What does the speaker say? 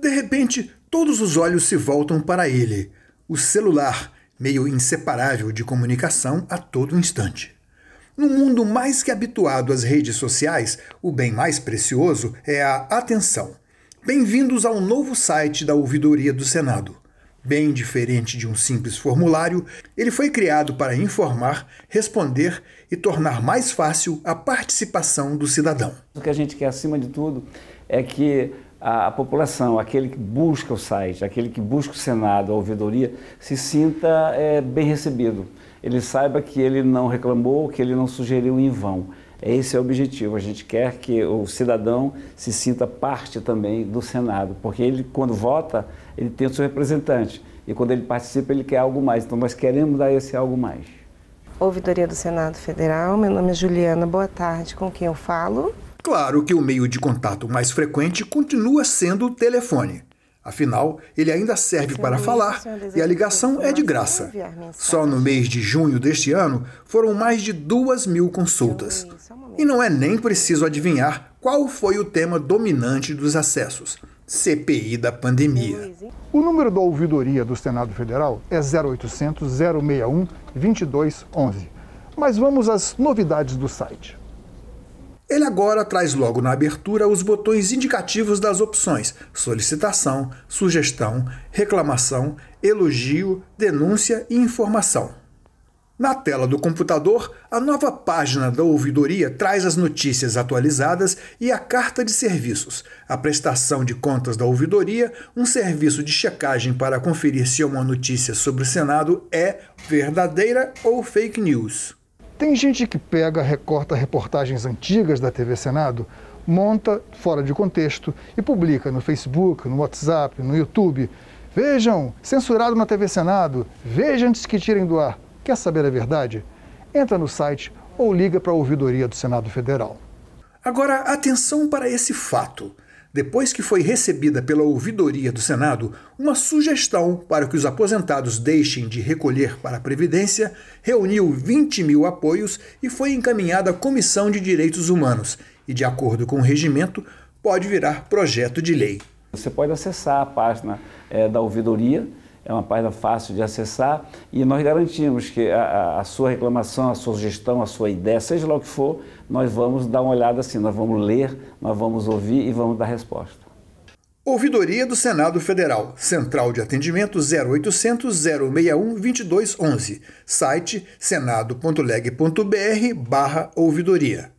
De repente, todos os olhos se voltam para ele, o celular, meio inseparável de comunicação a todo instante. No mundo mais que habituado às redes sociais, o bem mais precioso é a atenção. Bem-vindos ao novo site da Ouvidoria do Senado. Bem diferente de um simples formulário, ele foi criado para informar, responder e tornar mais fácil a participação do cidadão. O que a gente quer, acima de tudo, é que a, população, aquele que busca o site, aquele que busca o Senado, a ouvidoria, se sinta é, bem recebido ele saiba que ele não reclamou, que ele não sugeriu em vão. Esse é o objetivo. A gente quer que o cidadão se sinta parte também do Senado, porque ele, quando vota, ele tem o seu representante. E quando ele participa, ele quer algo mais. Então, nós queremos dar esse algo mais. Ouvidoria do Senado Federal, meu nome é Juliana, boa tarde, com quem eu falo? Claro que o meio de contato mais frequente continua sendo o telefone. Afinal, ele ainda serve para falar e a ligação é de graça. Só no mês de junho deste ano foram mais de duas mil consultas. E não é nem preciso adivinhar qual foi o tema dominante dos acessos: CPI da pandemia. O número da ouvidoria do Senado Federal é 0800 061 2211. Mas vamos às novidades do site. Ele agora traz logo na abertura os botões indicativos das opções: solicitação, sugestão, reclamação, elogio, denúncia e informação. Na tela do computador, a nova página da ouvidoria traz as notícias atualizadas e a carta de serviços, a prestação de contas da ouvidoria, um serviço de checagem para conferir se uma notícia sobre o Senado é verdadeira ou fake news. Tem gente que pega, recorta reportagens antigas da TV Senado, monta fora de contexto e publica no Facebook, no WhatsApp, no YouTube. Vejam, censurado na TV Senado, veja antes que tirem do ar. Quer saber a verdade? Entra no site ou liga para a ouvidoria do Senado Federal. Agora, atenção para esse fato depois que foi recebida pela ouvidoria do Senado uma sugestão para que os aposentados deixem de recolher para a Previdência, reuniu 20 mil apoios e foi encaminhada à Comissão de Direitos Humanos e, de acordo com o regimento, pode virar projeto de lei. Você pode acessar a página é, da ouvidoria é uma página fácil de acessar e nós garantimos que a, a, sua reclamação, a sua sugestão, a sua ideia, seja lá o que for, nós vamos dar uma olhada assim, nós vamos ler, nós vamos ouvir e vamos dar resposta. Ouvidoria do Senado Federal, Central de Atendimento 0800 061 2211, site senado.leg.br barra ouvidoria.